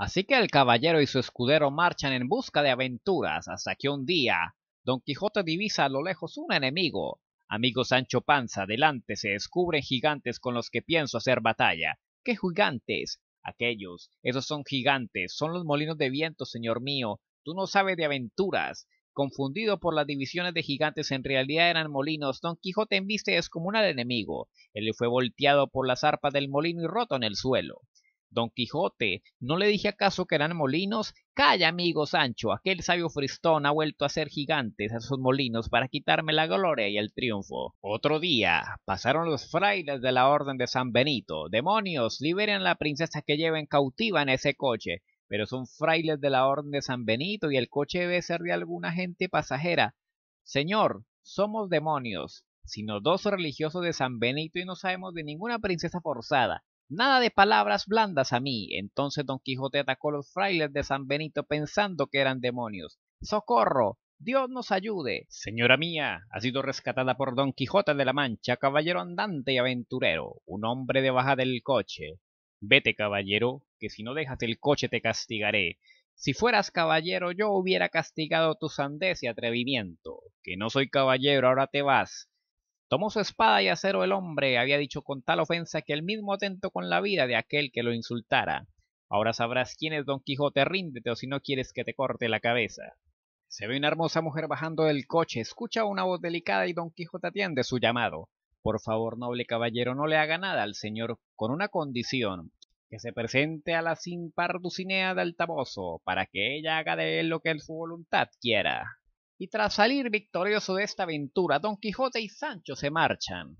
Así que el caballero y su escudero marchan en busca de aventuras hasta que un día Don Quijote divisa a lo lejos un enemigo. Amigo Sancho Panza, delante se descubren gigantes con los que pienso hacer batalla. ¿Qué gigantes? Aquellos, esos son gigantes, son los molinos de viento, señor mío. Tú no sabes de aventuras. Confundido por las divisiones de gigantes, en realidad eran molinos. Don Quijote enviste descomunal enemigo. Él fue volteado por las arpas del molino y roto en el suelo. Don Quijote, ¿no le dije acaso que eran molinos? Calla, amigo Sancho, aquel sabio Fristón ha vuelto a hacer gigantes a sus molinos para quitarme la gloria y el triunfo. Otro día pasaron los frailes de la Orden de San Benito. Demonios, liberen a la princesa que lleven cautiva en ese coche. Pero son frailes de la Orden de San Benito y el coche debe ser de alguna gente pasajera. Señor, somos demonios, sino dos religiosos de San Benito y no sabemos de ninguna princesa forzada. Nada de palabras blandas a mí. Entonces Don Quijote atacó los frailes de San Benito pensando que eran demonios. ¡Socorro! Dios nos ayude. Señora mía, ha sido rescatada por Don Quijote de la Mancha, caballero andante y aventurero, un hombre de baja del coche. Vete, caballero, que si no dejas el coche te castigaré. Si fueras caballero yo hubiera castigado tu sandez y atrevimiento. Que no soy caballero, ahora te vas. Tomó su espada y acero el hombre, había dicho con tal ofensa que el mismo atento con la vida de aquel que lo insultara. Ahora sabrás quién es Don Quijote, ríndete o si no quieres que te corte la cabeza. Se ve una hermosa mujer bajando del coche, escucha una voz delicada y Don Quijote atiende su llamado. Por favor, noble caballero, no le haga nada al señor con una condición, que se presente a la sin par del Taboso, para que ella haga de él lo que su voluntad quiera y tras salir victorioso de esta aventura, Don Quijote y Sancho se marchan,